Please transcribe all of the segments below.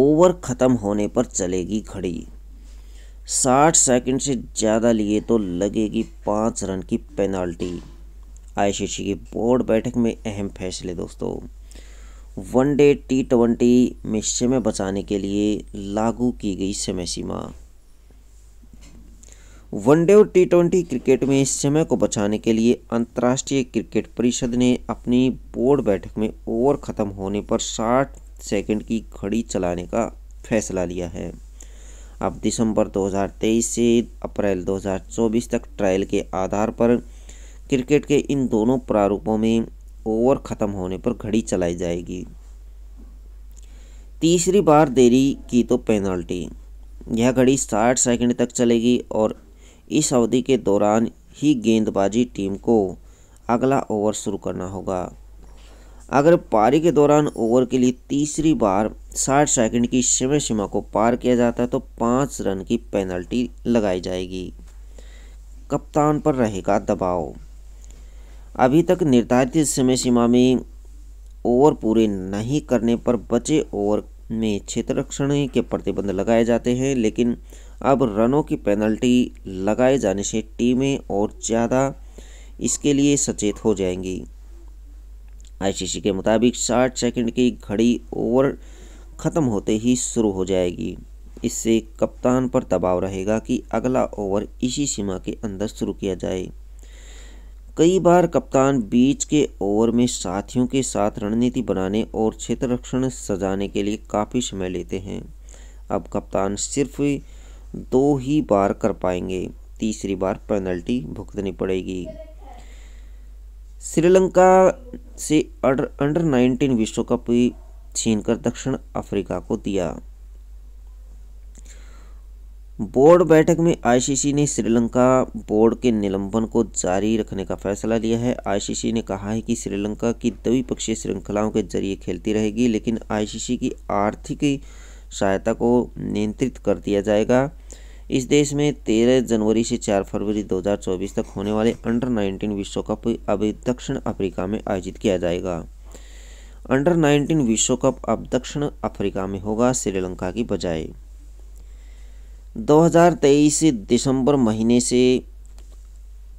over ख़त्म होने पर चलेगी घड़ी साठ सेकंड से ज़्यादा लिए तो लगेगी पाँच रन की पेनल्टी आई की बोर्ड बैठक में अहम फैसले दोस्तों वनडे टी ट्वेंटी में समय बचाने के लिए लागू की गई समय सीमा वनडे और टी ट्वेंटी क्रिकेट में समय को बचाने के लिए अंतर्राष्ट्रीय क्रिकेट परिषद ने अपनी बोर्ड बैठक में ओवर ख़त्म होने पर साठ सेकंड की घड़ी चलाने का फैसला लिया है अब दिसंबर 2023 से अप्रैल 2024 तक ट्रायल के आधार पर क्रिकेट के इन दोनों प्रारूपों में ओवर ख़त्म होने पर घड़ी चलाई जाएगी तीसरी बार देरी की तो पेनल्टी यह घड़ी 60 सेकंड तक चलेगी और इस अवधि के दौरान ही गेंदबाजी टीम को अगला ओवर शुरू करना होगा अगर पारी के दौरान ओवर के लिए तीसरी बार 60 सेकंड की समय सीमा को पार किया जाता है तो पाँच रन की पेनल्टी लगाई जाएगी कप्तान पर रहेगा दबाव अभी तक निर्धारित समय सीमा में ओवर पूरे नहीं करने पर बचे ओवर में क्षेत्र रक्षण के प्रतिबंध लगाए जाते हैं लेकिन अब रनों की पेनल्टी लगाए जाने से टीमें और ज़्यादा इसके लिए सचेत हो जाएंगी आईसीसी के मुताबिक 60 सेकंड की घड़ी ओवर ख़त्म होते ही शुरू हो जाएगी इससे कप्तान पर दबाव रहेगा कि अगला ओवर इसी सीमा के अंदर शुरू किया जाए कई बार कप्तान बीच के ओवर में साथियों के साथ रणनीति बनाने और क्षेत्ररक्षण सजाने के लिए काफ़ी समय लेते हैं अब कप्तान सिर्फ दो ही बार कर पाएंगे तीसरी बार पेनल्टी भुगतनी पड़ेगी श्रीलंका से अंडर नाइनटीन विश्व कप छीन कर दक्षिण अफ्रीका को दिया बोर्ड बैठक में आईसीसी ने श्रीलंका बोर्ड के निलंबन को जारी रखने का फैसला लिया है आईसीसी ने कहा है कि श्रीलंका की द्विपक्षीय श्रृंखलाओं के जरिए खेलती रहेगी लेकिन आईसीसी की आर्थिक सहायता को नियंत्रित कर दिया जाएगा इस देश में 13 जनवरी से 4 फरवरी 2024 तक होने वाले अंडर 19 विश्व कप अब दक्षिण अफ्रीका में आयोजित किया जाएगा अंडर 19 विश्व कप अब दक्षिण अफ्रीका में होगा श्रीलंका की बजाय 2023 दिसंबर महीने से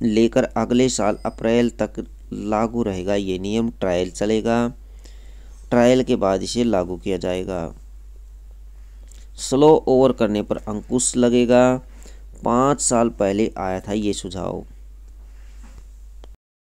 लेकर अगले साल अप्रैल तक लागू रहेगा ये नियम ट्रायल चलेगा ट्रायल के बाद इसे लागू किया जाएगा स्लो ओवर करने पर अंकुश लगेगा पाँच साल पहले आया था ये सुझाव